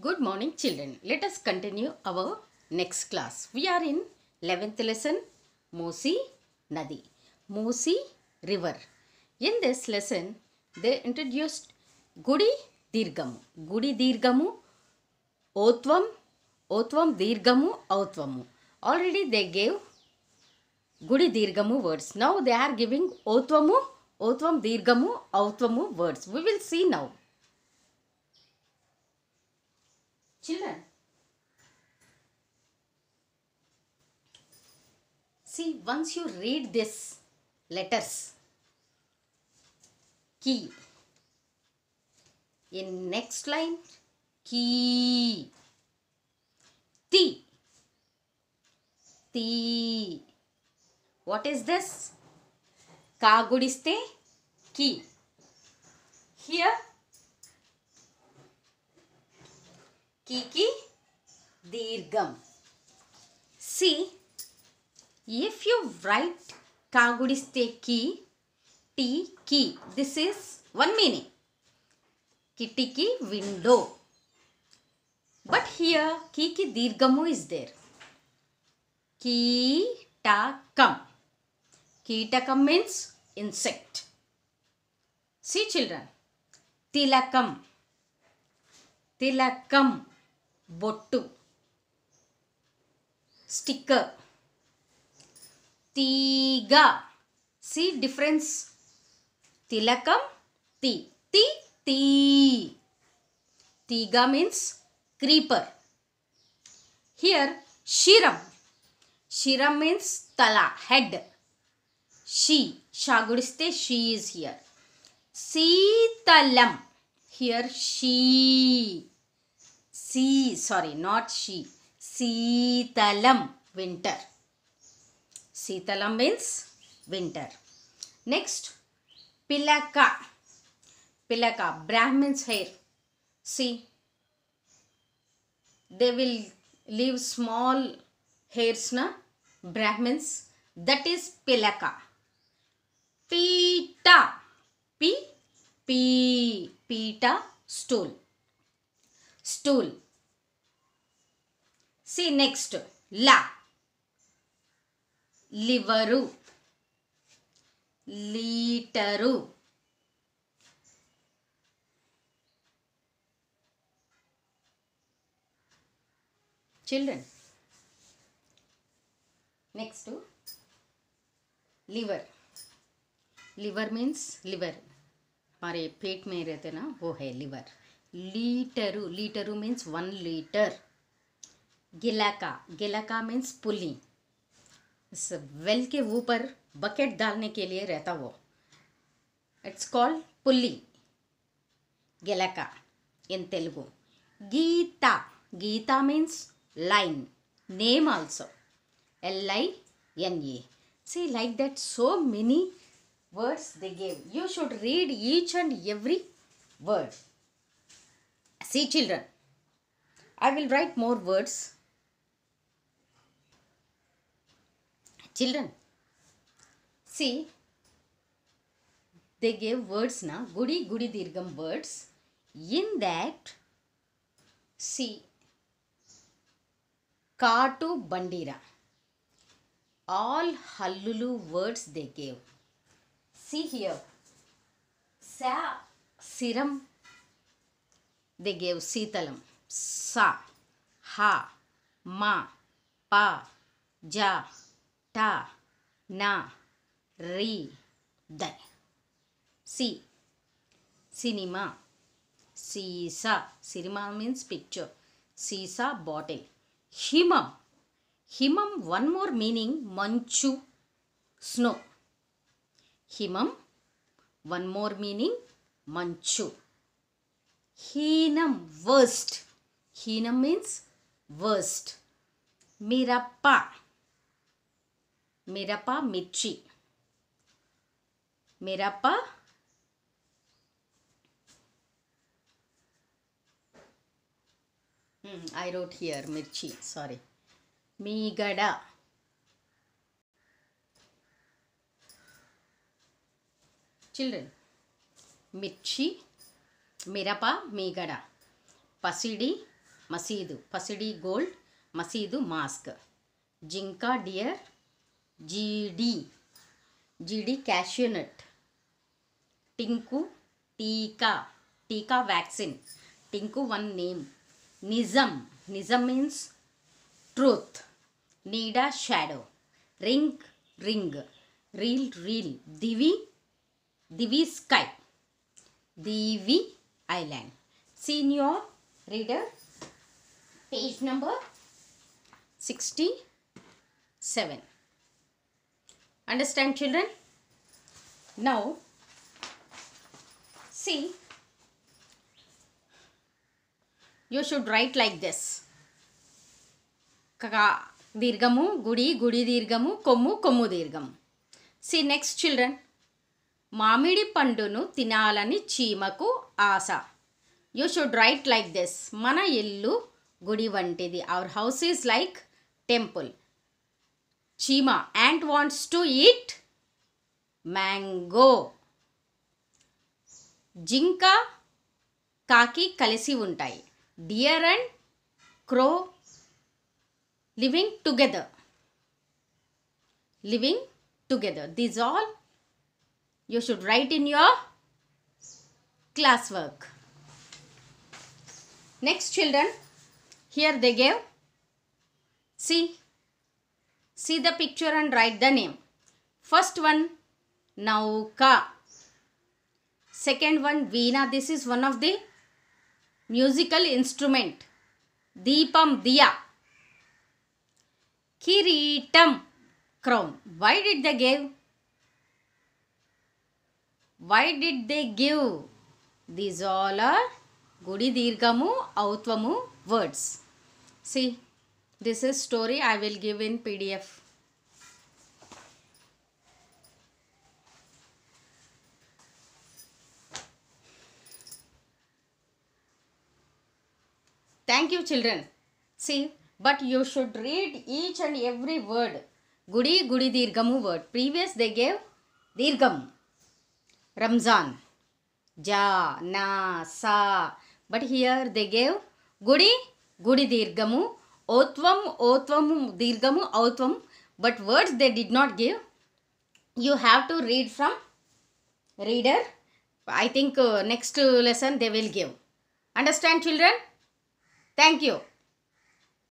Good morning children. Let us continue our next class. We are in 11th lesson Mosi Nadi. Mosi River. In this lesson they introduced Gudi Dirgamu. Gudi Dirgamu, Othvam, Othvam Dirgamu, Othvamu. Already they gave Gudi Dirgamu words. Now they are giving Othvamu, Othvam Dirgamu, Othvamu words. We will see now. Children, see once you read this letters, key, in next line, key, T T What is this? Ka gudiస్తే key. Here Kiki Dirgam. See, if you write Kagudiste ki, T ki, this is one meaning. ki window. But here Kiki Dirgamu is there. Ki ta kam means insect. See children. Tilakam. Tilakam बोट sticker तीग see difference तिलक ती ती ती तीग means creeper here शिरम शिरम means तला हेड शी शागुड़स्ते शी इज हियर सीतलम here she see sorry not she सीतलम विंटर सीतलम मीन्स विंटर नेक्स्ट पिलका पिलका Brahmins hair see they will leave small hairs ना ब्राह्मीन्स दट इज पिलका पीटा पी पी पीटा स्टूल स्टूल सी नेक्स्ट ला liver litre children next liver liver means liver हमारे पेट में रहते ना वो है liver litre litre means one litre गिलाका गिलाका मीन्स पुली इस वेल के ऊपर बकेट डालने के लिए रहता वो इट्स कॉल्ड पुली गिलाका इन तेलुगु गीता गीता means line name also L I N A C like that so many words they gave you should read each and every word see children I will write more words Children, see, they gave words na, gudi gudi dirgam words. In that, see, కాటు బండీరా all హల్లులు words they gave see here సా సిరం they gave శీతలం సా హా మా పా జా टा ना री द सी सिनेमा सीसा सिनेमा मीन्स पिक्चर सीसा बॉटल हिमम हिमम वन मोर मीनिंग मंचु स्नो हिमम वन मोर मीनिंग मंचु हीनम वर्स्ट हीनम मीन्स वर्स्ट मिरप्पा మిరప మిర్చి మిరప ఐ రోట్ హియర్ మిర్చి సారీ మీగడ చిల్డ్రన్ మిర్చి మిరప మీగడ పసిడి మసీదు పసిడి గోల్డ్ మసీదు మాస్క్ జింకా డియర్ जीडी जीडी कैश्यू नट टिंकू टीका टीका वैक्सीन टिंकू वन नेम निज़म निज़म मीन्स ट्रूथ नीडा shadow ring ring reel reel दिवी दिवी स्काई दिवी island senior reader page number sixty seven Understand children? Now, see, you should write like this. Kaka, dirgamu, gudi, gudi dirgamu, kommu, kommu dirgamu. See next children. మామిడి పండును తినాలని చీమకు ఆశ you should write like this మన ఇల్లు గుడి వంటిది our house is like temple Chima. Ant wants to eat mango. Jinka, kaki kalisi untai. Deer and crow living together. Living together. These all you should write in your classwork. Next children, here they give See. See the picture and write the name. First one, Nauka. Second one, Veena. This is one of the musical instrument. Deepam, Diya. Kiritam, crown. Why did they give? Why did they give? These all are Gudi Dirgamu, words. See. This is story I will give in PDF. Thank you children. See, but you should read each and every word. Gudi, Gudi, Dirgamu word. Previous they gave Dirgam. Ramzan. Ja, Na, Sa. But here they gave Gudi, Gudi, Dirgamu otvam, otvam, dirgamu, autvam. But words they did not give. You have to read from reader. I think uh, next lesson they will give. Understand children? Thank you.